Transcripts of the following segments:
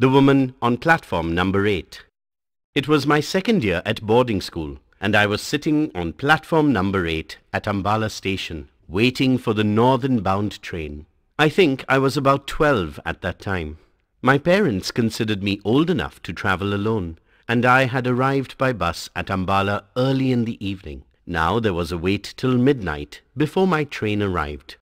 The woman on platform number 8. It was my second year at boarding school and I was sitting on platform number 8 at Ambala station waiting for the northern bound train. I think I was about 12 at that time. My parents considered me old enough to travel alone and I had arrived by bus at Ambala early in the evening. Now there was a wait till midnight before my train arrived.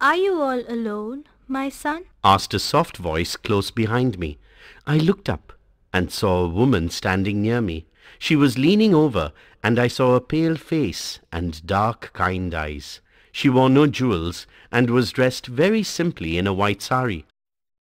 Are you all alone? my son? asked a soft voice close behind me. I looked up and saw a woman standing near me. She was leaning over and I saw a pale face and dark kind eyes. She wore no jewels and was dressed very simply in a white sari.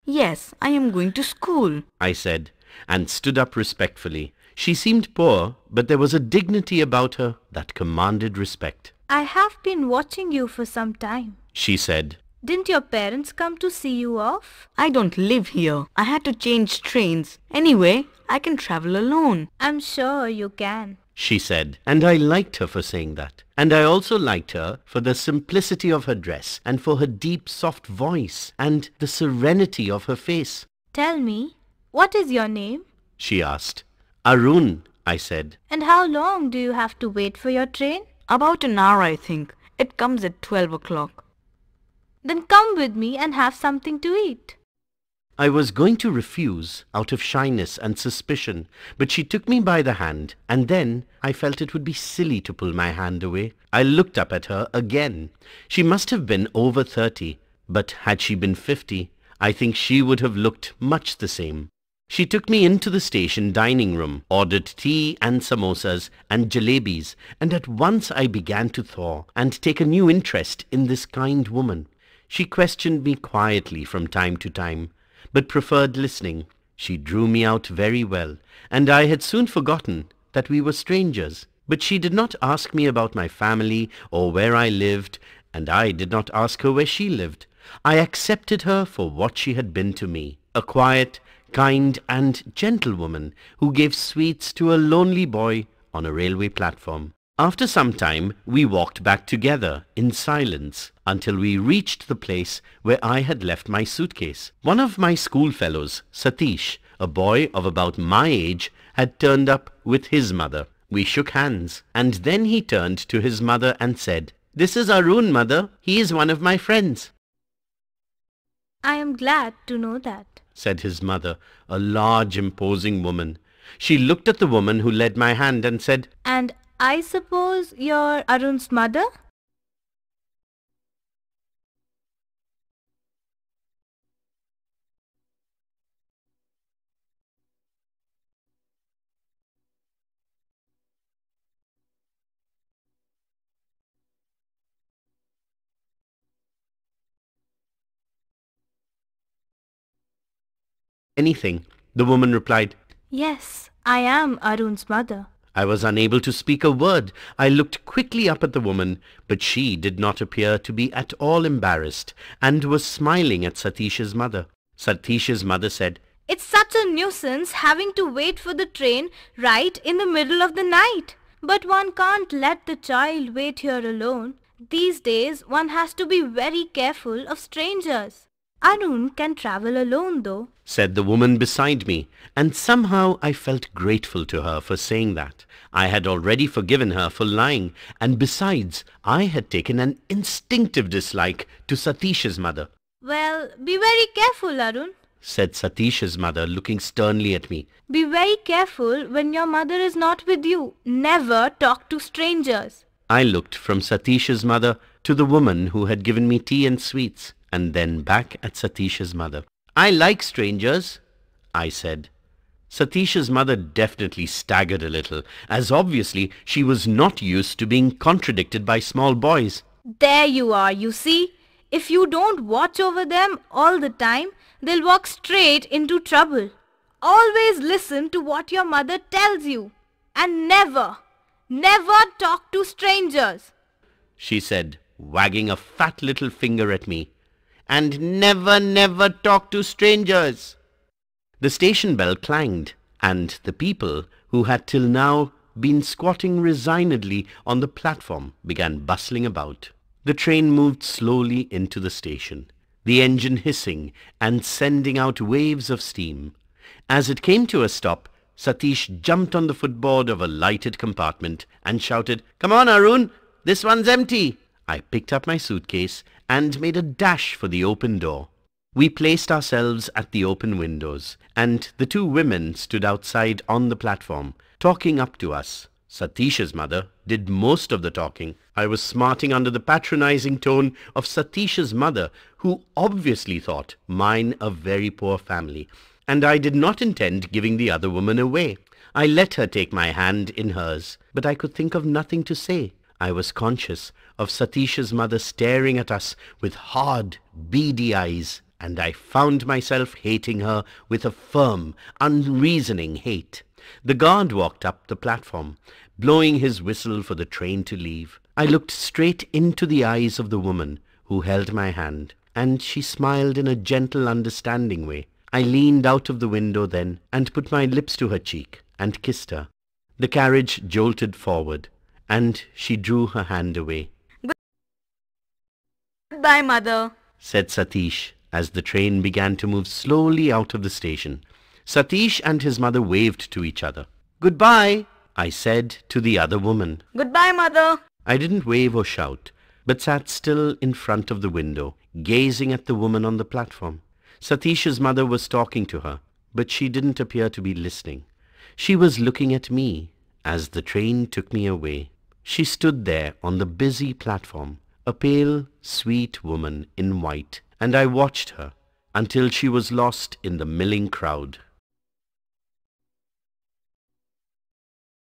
Yes, I am going to school, I said, and stood up respectfully. She seemed poor, but there was a dignity about her that commanded respect. I have been watching you for some time, she said, didn't your parents come to see you off? I don't live here. I had to change trains. Anyway, I can travel alone. I'm sure you can, she said, and I liked her for saying that. And I also liked her for the simplicity of her dress and for her deep soft voice and the serenity of her face. Tell me, what is your name? She asked. Arun, I said. And how long do you have to wait for your train? About an hour, I think. It comes at twelve o'clock. Then come with me and have something to eat. I was going to refuse out of shyness and suspicion, but she took me by the hand, and then I felt it would be silly to pull my hand away. I looked up at her again. She must have been over thirty, but had she been fifty, I think she would have looked much the same. She took me into the station dining room, ordered tea and samosas and jalebis, and at once I began to thaw and take a new interest in this kind woman. She questioned me quietly from time to time, but preferred listening. She drew me out very well, and I had soon forgotten that we were strangers. But she did not ask me about my family or where I lived, and I did not ask her where she lived. I accepted her for what she had been to me, a quiet, kind and gentle woman who gave sweets to a lonely boy on a railway platform. After some time we walked back together in silence until we reached the place where I had left my suitcase. One of my schoolfellows, Satish, a boy of about my age, had turned up with his mother. We shook hands and then he turned to his mother and said, This is Arun, mother. He is one of my friends. I am glad to know that, said his mother, a large imposing woman. She looked at the woman who led my hand and said, And I suppose you're Arun's mother? Anything, the woman replied. Yes, I am Arun's mother. I was unable to speak a word. I looked quickly up at the woman, but she did not appear to be at all embarrassed and was smiling at Satish's mother. Satish's mother said, It's such a nuisance having to wait for the train right in the middle of the night. But one can't let the child wait here alone. These days one has to be very careful of strangers. Arun can travel alone though, said the woman beside me, and somehow I felt grateful to her for saying that. I had already forgiven her for lying, and besides, I had taken an instinctive dislike to Satish's mother. Well, be very careful, Arun, said Satish's mother, looking sternly at me. Be very careful when your mother is not with you. Never talk to strangers. I looked from Satish's mother to the woman who had given me tea and sweets and then back at Satish's mother. I like strangers, I said. Satish's mother definitely staggered a little, as obviously she was not used to being contradicted by small boys. There you are, you see. If you don't watch over them all the time, they'll walk straight into trouble. Always listen to what your mother tells you. And never, never talk to strangers. She said, wagging a fat little finger at me and never, never talk to strangers. The station bell clanged, and the people who had till now been squatting resignedly on the platform began bustling about. The train moved slowly into the station, the engine hissing and sending out waves of steam. As it came to a stop, Satish jumped on the footboard of a lighted compartment and shouted, Come on, Arun! This one's empty! I picked up my suitcase and made a dash for the open door. We placed ourselves at the open windows, and the two women stood outside on the platform, talking up to us. Satish's mother did most of the talking. I was smarting under the patronizing tone of Satish's mother, who obviously thought mine a very poor family, and I did not intend giving the other woman away. I let her take my hand in hers, but I could think of nothing to say. I was conscious of Satish's mother staring at us with hard, beady eyes, and I found myself hating her with a firm, unreasoning hate. The guard walked up the platform, blowing his whistle for the train to leave. I looked straight into the eyes of the woman who held my hand, and she smiled in a gentle, understanding way. I leaned out of the window then and put my lips to her cheek and kissed her. The carriage jolted forward and she drew her hand away. Goodbye, mother, said Satish as the train began to move slowly out of the station. Satish and his mother waved to each other. Goodbye, I said to the other woman. Goodbye, mother. I didn't wave or shout, but sat still in front of the window, gazing at the woman on the platform. Satish's mother was talking to her, but she didn't appear to be listening. She was looking at me as the train took me away. She stood there on the busy platform, a pale, sweet woman in white, and I watched her until she was lost in the milling crowd.